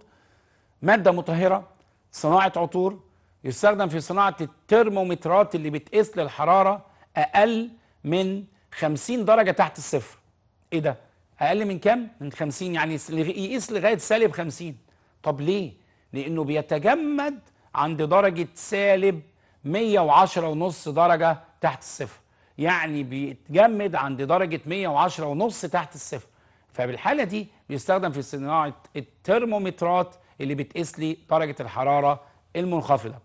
ماده مطهره صناعه عطور يستخدم في صناعه الترمومترات اللي بتقيس للحراره اقل من 50 درجه تحت الصفر ايه ده اقل من كام من 50 يعني يقيس لغايه سالب 50 طب ليه لانه بيتجمد عند درجه سالب 110 ونص درجه تحت الصفر يعني بيتجمد عند درجه 110 ونص تحت الصفر فبالحاله دي بيستخدم في صناعه الترمومترات اللي بتقيس لي درجه الحراره المنخفضه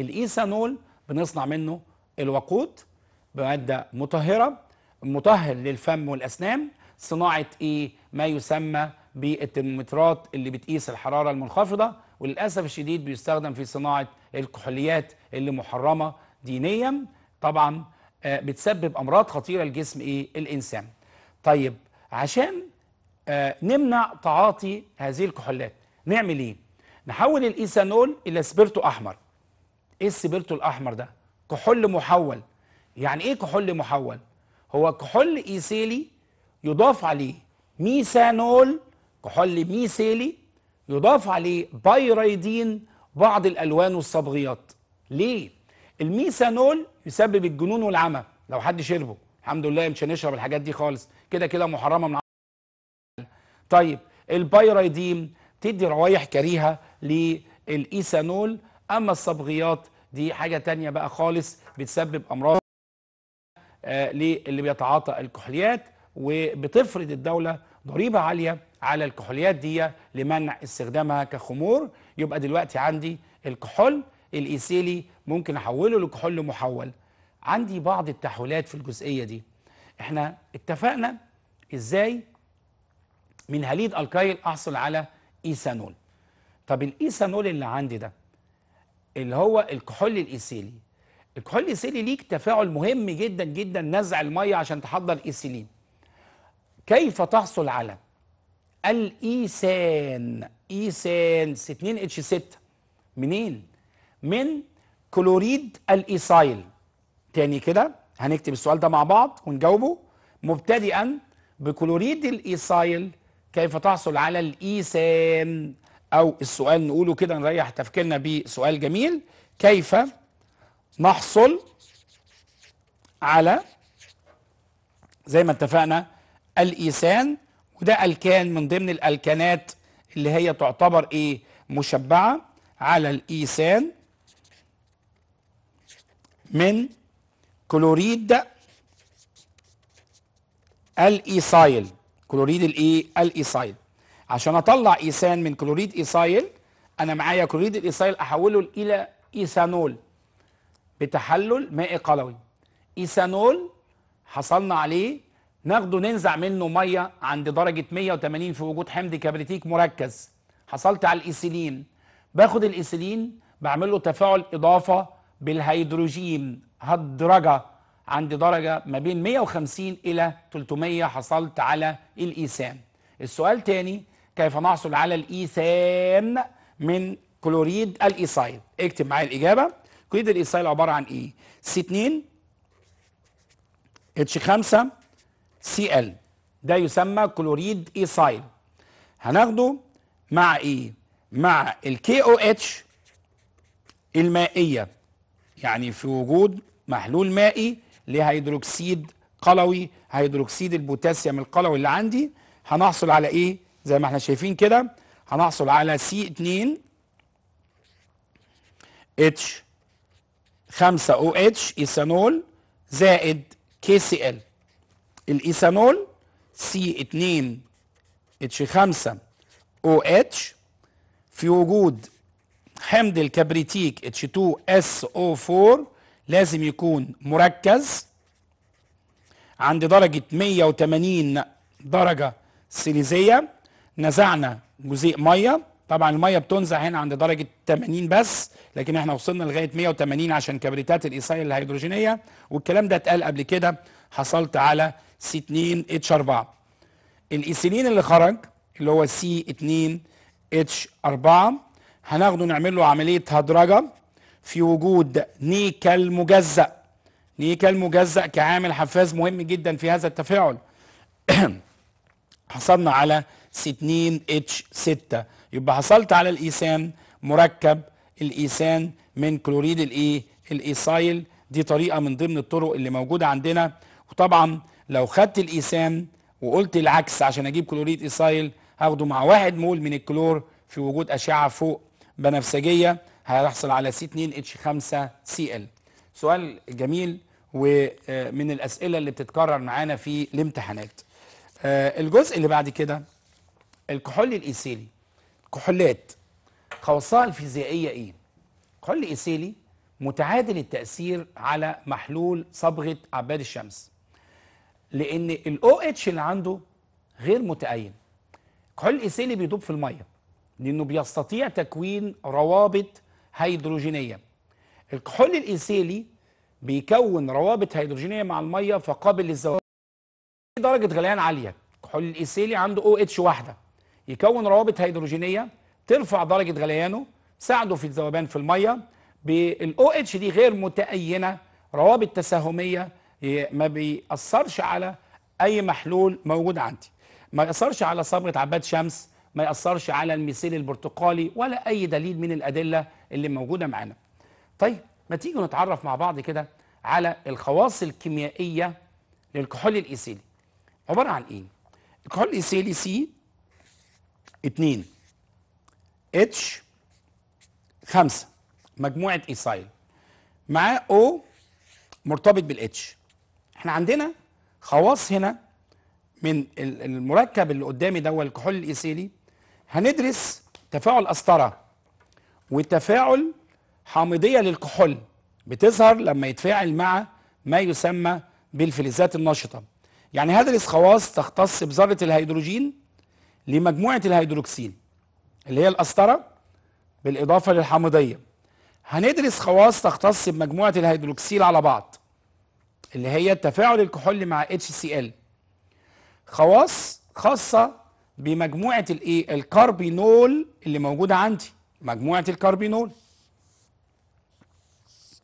الايثانول بنصنع منه الوقود بماده مطهره مطهر للفم والأسنان صناعة إيه ما يسمى بالترمومترات اللي بتقيس الحرارة المنخفضة وللأسف الشديد بيستخدم في صناعة الكحوليات اللي محرمة دينيا طبعا آه، بتسبب أمراض خطيرة لجسم إيه الإنسان طيب عشان آه، نمنع تعاطي هذه الكحولات نعمل إيه؟ نحول الإيثانول إلى سبيرتو أحمر إيه السبيرتو الأحمر ده؟ كحول محول يعني إيه كحول محول؟ هو كحول ايثيلي يضاف عليه ميثانول كحول ميثيلي يضاف عليه بايريدين بعض الالوان والصبغيات ليه الميثانول يسبب الجنون والعمى لو حد شربه الحمد لله مش هنشرب الحاجات دي خالص كده كده محرمه من طيب البايريدين تدي روايح كريهه للايثانول اما الصبغيات دي حاجه تانية بقى خالص بتسبب امراض آه، للي بيتعاطى الكحوليات وبتفرض الدولة ضريبة عالية على الكحوليات دي لمنع استخدامها كخمور يبقى دلوقتي عندي الكحول الإيسيلي ممكن احوله لكحول محول عندي بعض التحويلات في الجزئية دي احنا اتفقنا ازاي من هليد الكايل احصل على ايثانول طب الايثانول اللي عندي ده اللي هو الكحول الايثيلي الكحول السيلي ليك تفاعل مهم جدا جدا نزع المية عشان تحضر ايسيلين كيف تحصل على الايسان ايسان 2 اتش 6 منين؟ من كلوريد الايسايل تاني كده هنكتب السؤال ده مع بعض ونجاوبه مبتدئا بكلوريد الايسايل كيف تحصل على الايسان أو السؤال نقوله كده نريح تفكيرنا بسؤال جميل كيف نحصل على زي ما اتفقنا الإيسان وده ألكان من ضمن الألكانات اللي هي تعتبر إيه مشبعة على الإيسان من كلوريد الإيسايل كلوريد الإيه الإيسايل عشان أطلع إيسان من كلوريد إيسايل أنا معايا كلوريد الإيسايل أحوله إلى إيثانول بتحلل ماء قلوي ايثانول حصلنا عليه ناخده ننزع منه ميه عند درجه 180 في وجود حمض كبريتيك مركز حصلت على الايثيلين باخد الايثيلين بعمل له تفاعل اضافه بالهيدروجين هدرجه عند درجه ما بين 150 الى 300 حصلت على الايثان السؤال تاني كيف نحصل على الايثان من كلوريد الايسايد اكتب معايا الاجابه قيد الايسايل عباره عن ايه سي 2 اتش 5 سي ال ده يسمى كلوريد ايسايل هناخده مع ايه مع الكي او اتش المائيه يعني في وجود محلول مائي لهيدروكسيد قلوي هيدروكسيد البوتاسيوم القلوي اللي عندي هنحصل على ايه زي ما احنا شايفين كده هنحصل على سي 2 اتش 5 او اتش ايثانول زائد كي سي ال الايثانول سي اتنين اتش 5 او اتش في وجود حمض الكبريتيك اتش 2 اس او 4 لازم يكون مركز عند درجة 180 درجة سيليزية نزعنا جزيء ميه طبعا الميه بتنزع هنا عند درجه 80 بس لكن احنا وصلنا لغايه 180 عشان كبريتات الايصال الهيدروجينيه والكلام ده اتقال قبل كده حصلت على سي 2 اتش 4 الايسيلين اللي خرج اللي هو سي 2 اتش 4 هناخده نعمل له عمليه هدرجه في وجود نيكل مجزأ نيكل مجزأ كعامل حفاز مهم جدا في هذا التفاعل <coughs> حصلنا على سي 2 اتش 6 يبقى حصلت على الايسان مركب الايسان من كلوريد الايه الايسايل دي طريقه من ضمن الطرق اللي موجوده عندنا وطبعا لو خدت الايسان وقلت العكس عشان اجيب كلوريد ايسايل هاخده مع واحد مول من الكلور في وجود اشعه فوق بنفسجيه هيحصل على سي 2 اتش 5 سي ال سؤال جميل ومن الاسئله اللي بتتكرر معانا في الامتحانات آه، الجزء اللي بعد كده الكحول الايثيلي كحولات خواصها الفيزيائية إيه؟ كحول إيثيلي متعادل التأثير على محلول صبغة عباد الشمس لأن الاو OH اللي عنده غير متأين كحول إيسيلي بيدوب في المية لأنه بيستطيع تكوين روابط هيدروجينية الكحول الإيثيلي بيكون روابط هيدروجينية مع المية فقابل للزواج درجة غليان عالية كحول الإيثيلي عنده OH واحدة يكون روابط هيدروجينيه ترفع درجه غليانه تساعده في الذوبان في الميه بالاو اتش دي غير متأينه روابط تساهميه ما بيأثرش على اي محلول موجود عندي ما يأثرش على صبغه عباد شمس ما يأثرش على الميثيل البرتقالي ولا اي دليل من الادله اللي موجوده معانا طيب ما تيجي نتعرف مع بعض كده على الخواص الكيميائيه للكحول الايثيلي عباره عن ايه الكحول الايثيلي سي 2 اتش 5 مجموعه ايسايل معاه او مرتبط بالاتش احنا عندنا خواص هنا من المركب اللي قدامي ده هو الكحول الايسيلي هندرس تفاعل قسطره وتفاعل حامضيه للكحول بتظهر لما يتفاعل مع ما يسمى بالفلزات النشطه يعني هدرس خواص تختص بذره الهيدروجين لمجموعة الهيدروكسين اللي هي القسطرة بالإضافة للحمضية هندرس خواص تختص بمجموعة الهيدروكسيل على بعض اللي هي تفاعل الكحول مع HCl خواص خاصة بمجموعة الايه الكربينول اللي موجودة عندي مجموعة الكربينول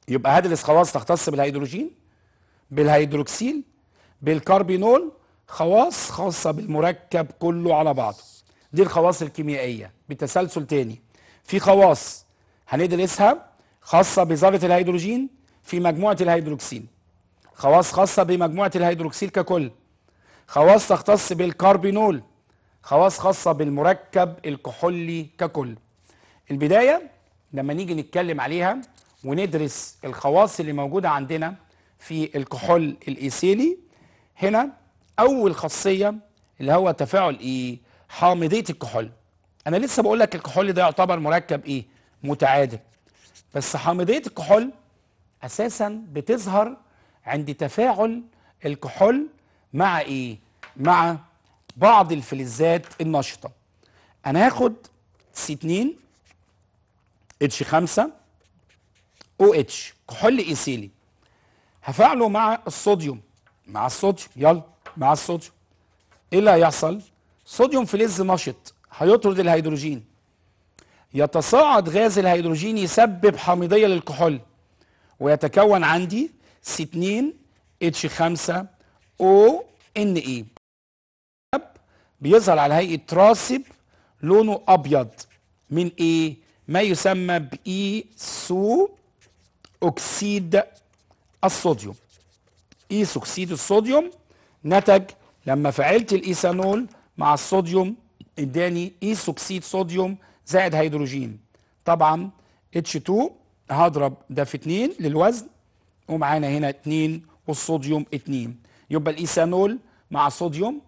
يبقى هدرس خواص تختص بالهيدروجين بالهيدروكسيل بالكربينول خواص خاصة بالمركب كله على بعضه دي الخواص الكيميائية بتسلسل تاني في خواص هندرسها خاصة بذرة الهيدروجين في مجموعة الهيدروكسين خواص خاصة بمجموعة الهيدروكسيل ككل خواص تختص بالكربينول خواص خاصة بالمركب الكحولي ككل البداية لما نيجي نتكلم عليها وندرس الخواص اللي موجودة عندنا في الكحول الإيسيلي هنا اول خاصيه اللي هو تفاعل ايه حامضيه الكحول انا لسه بقول لك الكحول ده يعتبر مركب ايه متعادل بس حامضيه الكحول اساسا بتظهر عند تفاعل الكحول مع ايه مع بعض الفلزات النشطه انا هاخد سي 2 اتش 5 او اتش كحول ايثيلي هفعله مع الصوديوم مع الصوديوم يلا مع الصوديوم ايه اللي هيحصل صوديوم فلز نشط هيطرد الهيدروجين يتصاعد غاز الهيدروجين يسبب حامضيه للكحول ويتكون عندي س 2 اتش 5 او ان اي بيظهر على هيئه راسب لونه ابيض من ايه ما يسمى بايثو اكسيد e الصوديوم ايثو e اكسيد الصوديوم نتج لما فعلت الايثانول مع الصوديوم اداني ايثوكسيد صوديوم زائد هيدروجين طبعا H2 هضرب ده في 2 للوزن ومعانا هنا 2 والصوديوم 2 يبقى الايثانول مع صوديوم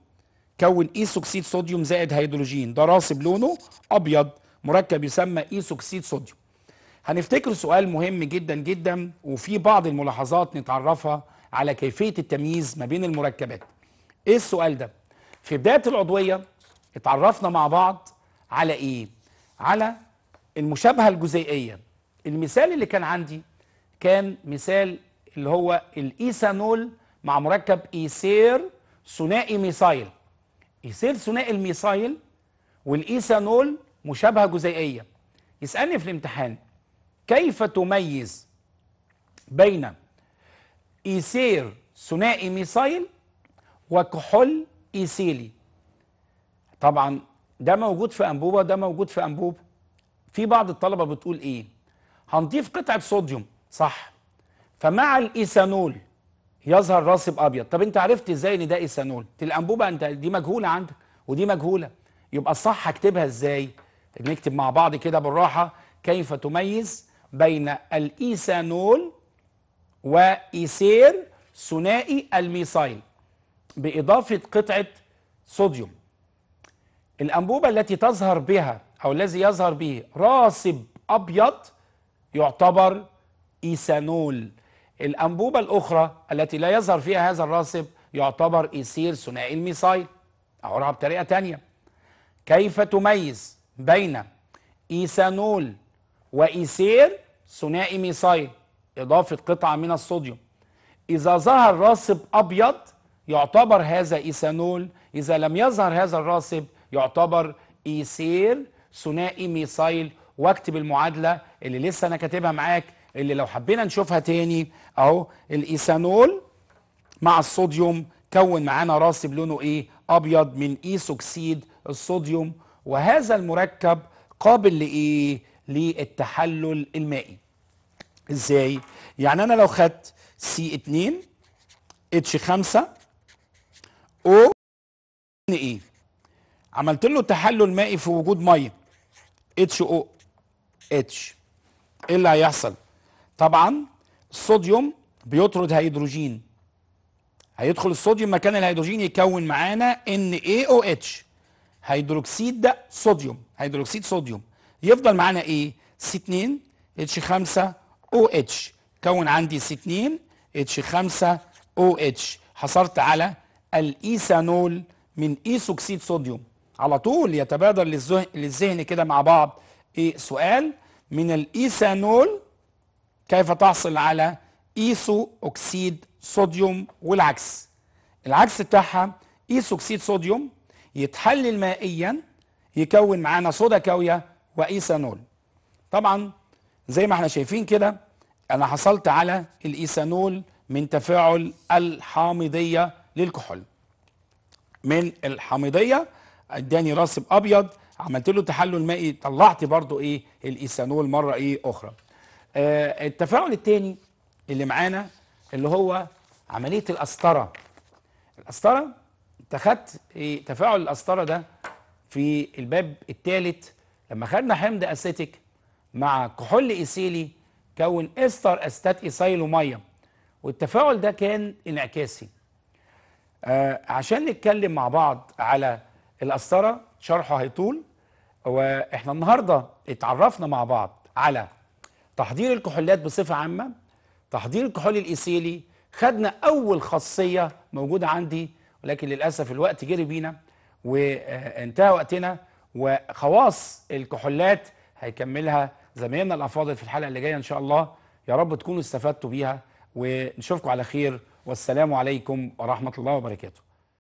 كون ايثوكسيد صوديوم زائد هيدروجين ده راسب لونه ابيض مركب يسمى ايثوكسيد صوديوم هنفتكر سؤال مهم جدا جدا وفي بعض الملاحظات نتعرفها على كيفيه التمييز ما بين المركبات ايه السؤال ده في بدايه العضويه اتعرفنا مع بعض على ايه على المشابهه الجزيئيه المثال اللي كان عندي كان مثال اللي هو الايثانول مع مركب ايسير ثنائي ميثايل ايسير ثنائي الميثايل والايثانول مشابهه جزيئيه يسالني في الامتحان كيف تميز بين إيسير ثنائي ميثايل وكحول إيسيلي طبعا ده موجود في أنبوبة ده موجود في أنبوبة في بعض الطلبة بتقول إيه هنضيف قطعة صوديوم صح فمع الإيثانول يظهر راسب أبيض طب أنت عرفت إزاي إن ده إيثانول الأنبوبة أنت دي مجهولة عندك ودي مجهولة يبقى صح أكتبها إزاي نكتب مع بعض كده بالراحة كيف تميز بين الإيثانول وإيسير ثنائي الميثايل بإضافة قطعة صوديوم الأنبوبة التي تظهر بها أو الذي يظهر به راسب أبيض يعتبر إيثانول الأنبوبة الأخرى التي لا يظهر فيها هذا الراسب يعتبر إيسير ثنائي الميثايل أقولها بطريقة تانية كيف تميز بين إيثانول وإيسير ثنائي ميثايل إضافة قطعة من الصوديوم إذا ظهر راسب أبيض يعتبر هذا إيثانول إذا لم يظهر هذا الراسب يعتبر إيسير ثنائي ميثايل واكتب المعادلة اللي لسه أنا كاتبها معاك اللي لو حبينا نشوفها تاني أهو الإيثانول مع الصوديوم كون معانا راسب لونه إيه أبيض من إيسوكسيد الصوديوم وهذا المركب قابل لإيه للتحلل المائي ازاي يعني انا لو خدت سي 2 اتش 5 او ان اي عملت له تحلل مائي في وجود ميه اتش او اتش ايه اللي هيحصل طبعا الصوديوم بيطرد هيدروجين هيدخل الصوديوم مكان الهيدروجين يكون معانا ان اي او اتش هيدروكسيد ده صوديوم هيدروكسيد صوديوم يفضل معانا ايه سي 2 اتش 5 او اتش كون عندي سي 2 اتش 5 او اتش حصلت على الايثانول من ايسوكسيد صوديوم على طول يتبادر للذهن, للذهن كده مع بعض ايه سؤال من الايثانول كيف تحصل على ايسو اكسيد صوديوم والعكس العكس بتاعها ايسو اكسيد صوديوم يتحلل مائيا يكون معانا صودا كاويه وايثانول طبعا زي ما احنا شايفين كده انا حصلت على الايثانول من تفاعل الحامضيه للكحول من الحامضيه اداني راسب ابيض عملت له تحلل مائي طلعت برضو ايه الايثانول مره ايه اخرى آه التفاعل الثاني اللي معانا اللي هو عمليه القسطره القسطره انت خدت إيه تفاعل القسطره ده في الباب الثالث لما خدنا حمض اسيتيك مع كحول ايثيلي كون استر استات ايسايل ميه والتفاعل ده كان انعكاسي آه عشان نتكلم مع بعض على القسطره شرحه هيطول واحنا النهارده اتعرفنا مع بعض على تحضير الكحولات بصفه عامه تحضير الكحول الايسيلي خدنا اول خاصيه موجوده عندي ولكن للاسف الوقت جري بينا وانتهى وقتنا وخواص الكحولات هيكملها زمايلنا الافاضل في الحلقه اللي جايه ان شاء الله يا رب تكونوا استفدتوا بيها ونشوفكم على خير والسلام عليكم ورحمه الله وبركاته